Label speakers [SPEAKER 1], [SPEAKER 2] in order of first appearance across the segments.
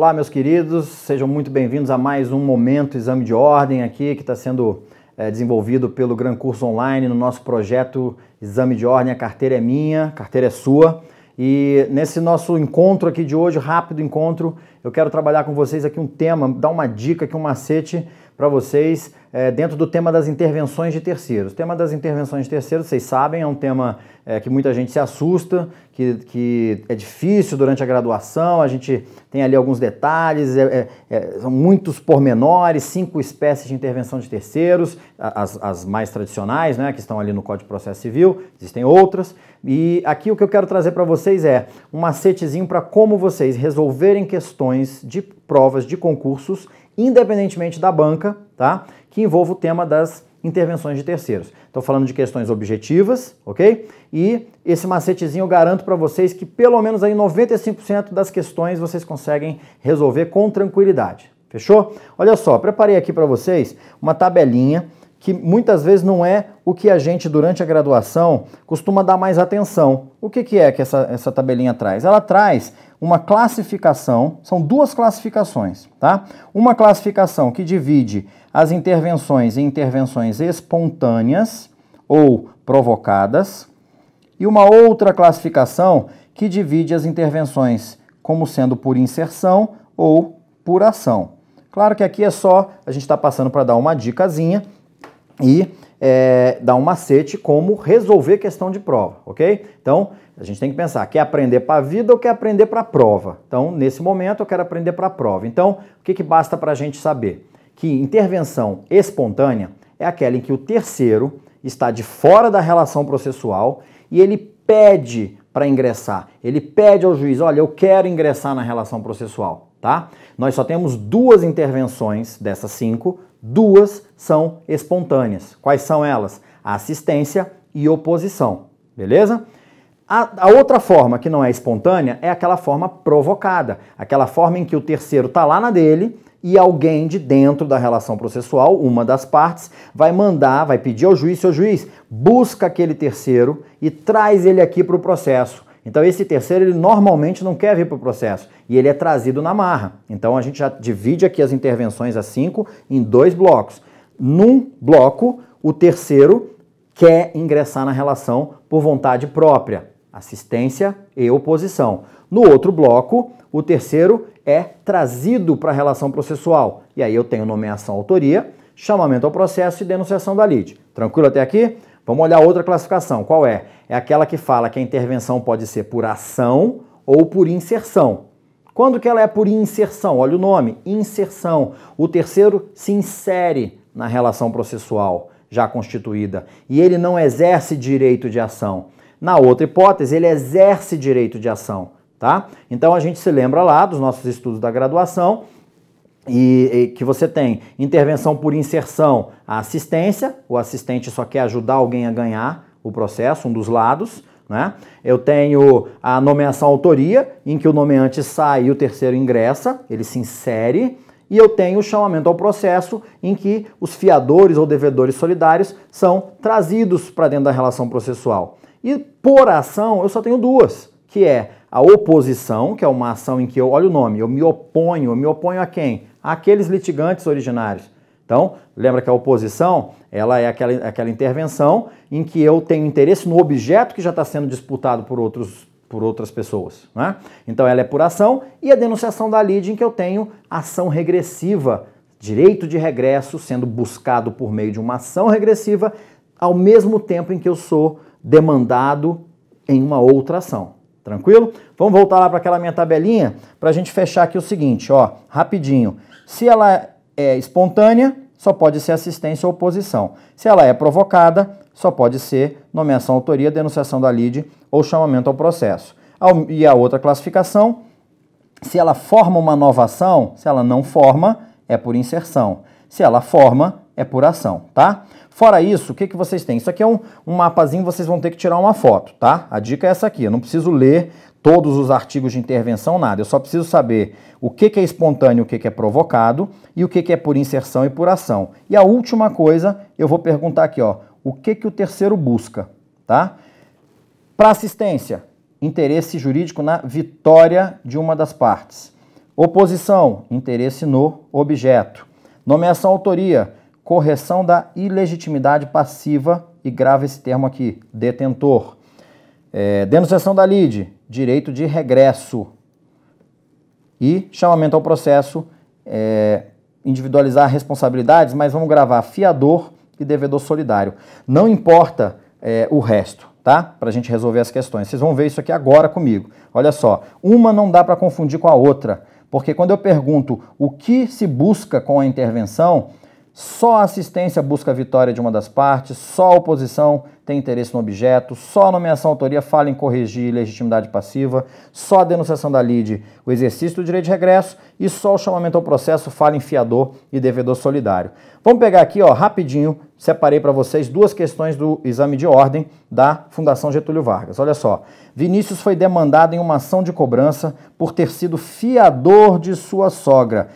[SPEAKER 1] Olá, meus queridos, sejam muito bem-vindos a mais um Momento Exame de Ordem aqui que está sendo é, desenvolvido pelo Gran Curso Online no nosso projeto Exame de Ordem. A carteira é minha, a carteira é sua. E nesse nosso encontro aqui de hoje, rápido encontro, eu quero trabalhar com vocês aqui um tema, dar uma dica, aqui um macete para vocês é, dentro do tema das intervenções de terceiros. O tema das intervenções de terceiros, vocês sabem, é um tema é, que muita gente se assusta, que, que é difícil durante a graduação, a gente tem ali alguns detalhes, é, é, é são muitos pormenores, cinco espécies de intervenção de terceiros, as, as mais tradicionais, né, que estão ali no Código de Processo Civil, existem outras. E aqui o que eu quero trazer para vocês é um macetezinho para como vocês resolverem questões de provas de concursos independentemente da banca, tá? Que envolva o tema das intervenções de terceiros. Estou falando de questões objetivas, ok? E esse macetezinho eu garanto para vocês que pelo menos aí 95% das questões vocês conseguem resolver com tranquilidade. Fechou? Olha só, preparei aqui para vocês uma tabelinha que muitas vezes não é o que a gente, durante a graduação, costuma dar mais atenção. O que, que é que essa, essa tabelinha traz? Ela traz uma classificação, são duas classificações, tá? Uma classificação que divide as intervenções em intervenções espontâneas ou provocadas, e uma outra classificação que divide as intervenções como sendo por inserção ou por ação. Claro que aqui é só, a gente está passando para dar uma dicasinha, e é, dar um macete como resolver questão de prova, ok? Então, a gente tem que pensar, quer aprender para a vida ou quer aprender para a prova? Então, nesse momento, eu quero aprender para a prova. Então, o que, que basta para a gente saber? Que intervenção espontânea é aquela em que o terceiro está de fora da relação processual e ele pede para ingressar. Ele pede ao juiz, olha, eu quero ingressar na relação processual, tá? Nós só temos duas intervenções dessas cinco duas são espontâneas. Quais são elas? Assistência e oposição, beleza? A, a, outra forma que não é espontânea é aquela forma provocada, aquela forma em que o terceiro está lá na dele e alguém de dentro da relação processual, uma das partes, vai mandar, vai pedir ao juiz, seu juiz, busca aquele terceiro e traz ele aqui para o processo então esse terceiro ele normalmente não quer vir para o processo e ele é trazido na marra. Então a gente já divide aqui as intervenções a cinco em dois blocos. Num bloco, o terceiro quer ingressar na relação por vontade própria, assistência e oposição. No outro bloco, o terceiro é trazido para a relação processual. E aí eu tenho nomeação autoria, chamamento ao processo e denunciação da lide. Tranquilo até aqui? Vamos olhar outra classificação. Qual é? É aquela que fala que a intervenção pode ser por ação ou por inserção. Quando que ela é por inserção? Olha o nome, inserção. O terceiro se insere na relação processual já constituída e ele não exerce direito de ação. Na outra hipótese, ele exerce direito de ação, tá? Então a gente se lembra lá dos nossos estudos da graduação e, e, que você tem intervenção por inserção, a assistência, o assistente só quer ajudar alguém a ganhar o processo, um dos lados. Né? Eu tenho a nomeação autoria, em que o nomeante sai e o terceiro ingressa, ele se insere. E eu tenho o chamamento ao processo, em que os fiadores ou devedores solidários são trazidos para dentro da relação processual. E por ação, eu só tenho duas, que é a oposição, que é uma ação em que eu, olha o nome, eu me oponho, eu me oponho a quem? àqueles litigantes originários. Então, lembra que a oposição ela é aquela, aquela intervenção em que eu tenho interesse no objeto que já está sendo disputado por, outros, por outras pessoas. Né? Então, ela é por ação e a denunciação da lide em que eu tenho ação regressiva, direito de regresso sendo buscado por meio de uma ação regressiva, ao mesmo tempo em que eu sou demandado em uma outra ação. Tranquilo? Vamos voltar lá para aquela minha tabelinha para a gente fechar aqui o seguinte, ó, rapidinho. Se ela é espontânea, só pode ser assistência ou oposição. Se ela é provocada, só pode ser nomeação, autoria, denunciação da lide ou chamamento ao processo. E a outra classificação, se ela forma uma nova ação, se ela não forma, é por inserção. Se ela forma, é por ação, tá? Fora isso, o que, que vocês têm? Isso aqui é um, um mapazinho, vocês vão ter que tirar uma foto, tá? A dica é essa aqui, eu não preciso ler todos os artigos de intervenção, nada. Eu só preciso saber o que, que é espontâneo, o que, que é provocado e o que, que é por inserção e por ação. E a última coisa, eu vou perguntar aqui, ó, o que, que o terceiro busca, tá? Para assistência, interesse jurídico na vitória de uma das partes. Oposição, interesse no objeto. Nomeação autoria, correção da ilegitimidade passiva, e grava esse termo aqui, detentor. É, denunciação da lide, direito de regresso. E chamamento ao processo, é, individualizar responsabilidades, mas vamos gravar fiador e devedor solidário. Não importa é, o resto, tá? Para a gente resolver as questões. Vocês vão ver isso aqui agora comigo. Olha só, uma não dá para confundir com a outra, porque quando eu pergunto o que se busca com a intervenção, só a assistência busca a vitória de uma das partes, só a oposição tem interesse no objeto, só a nomeação à autoria fala em corrigir legitimidade passiva, só a denunciação da lide o exercício do direito de regresso e só o chamamento ao processo fala em fiador e devedor solidário. Vamos pegar aqui, ó, rapidinho, separei para vocês duas questões do exame de ordem da Fundação Getúlio Vargas. Olha só. Vinícius foi demandado em uma ação de cobrança por ter sido fiador de sua sogra,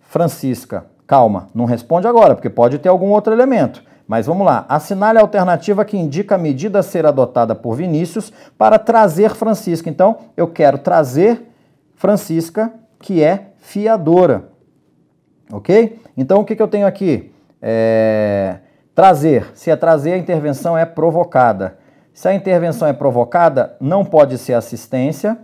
[SPEAKER 1] Francisca Calma, não responde agora, porque pode ter algum outro elemento. Mas vamos lá. Assinale a alternativa que indica a medida a ser adotada por Vinícius para trazer Francisca. Então, eu quero trazer Francisca, que é fiadora. Ok? Então, o que, que eu tenho aqui? É... Trazer. Se é trazer, a intervenção é provocada. Se a intervenção é provocada, não pode ser assistência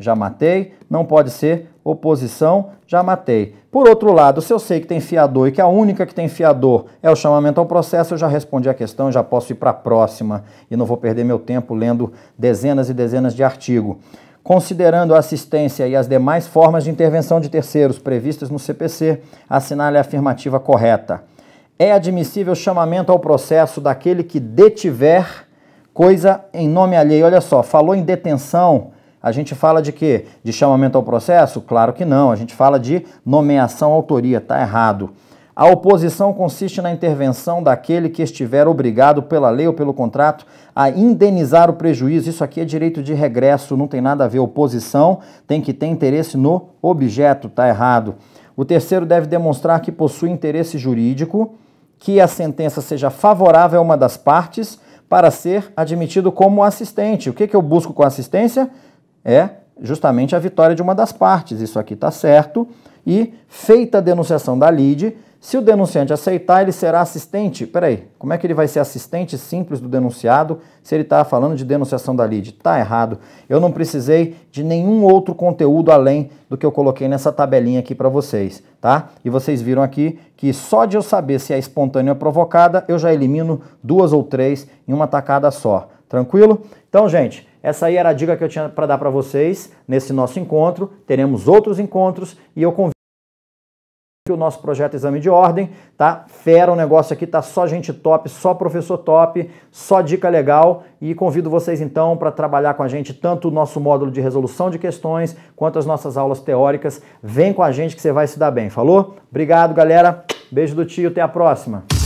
[SPEAKER 1] já matei. Não pode ser oposição, já matei. Por outro lado, se eu sei que tem fiador e que a única que tem fiador é o chamamento ao processo, eu já respondi a questão, já posso ir para a próxima e não vou perder meu tempo lendo dezenas e dezenas de artigos. Considerando a assistência e as demais formas de intervenção de terceiros previstas no CPC, assinale a afirmativa correta. É admissível chamamento ao processo daquele que detiver coisa em nome alheio. Olha só, falou em detenção, a gente fala de quê? De chamamento ao processo? Claro que não. A gente fala de nomeação à autoria, está errado. A oposição consiste na intervenção daquele que estiver obrigado pela lei ou pelo contrato a indenizar o prejuízo. Isso aqui é direito de regresso, não tem nada a ver. Oposição tem que ter interesse no objeto, está errado. O terceiro deve demonstrar que possui interesse jurídico, que a sentença seja favorável a uma das partes para ser admitido como assistente. O que, que eu busco com assistência? é justamente a vitória de uma das partes. Isso aqui está certo. E feita a denunciação da lide, se o denunciante aceitar, ele será assistente. Peraí, como é que ele vai ser assistente simples do denunciado se ele está falando de denunciação da lide? Tá errado. Eu não precisei de nenhum outro conteúdo além do que eu coloquei nessa tabelinha aqui para vocês, tá? E vocês viram aqui que só de eu saber se é espontânea ou provocada, eu já elimino duas ou três em uma tacada só. Tranquilo? Então, gente, essa aí era a dica que eu tinha para dar para vocês nesse nosso encontro. Teremos outros encontros e eu convido o nosso projeto Exame de Ordem, tá? Fera o negócio aqui, tá só gente top, só professor top, só dica legal e convido vocês então para trabalhar com a gente tanto o nosso módulo de resolução de questões quanto as nossas aulas teóricas. Vem com a gente que você vai se dar bem, falou? Obrigado, galera. Beijo do tio, até a próxima.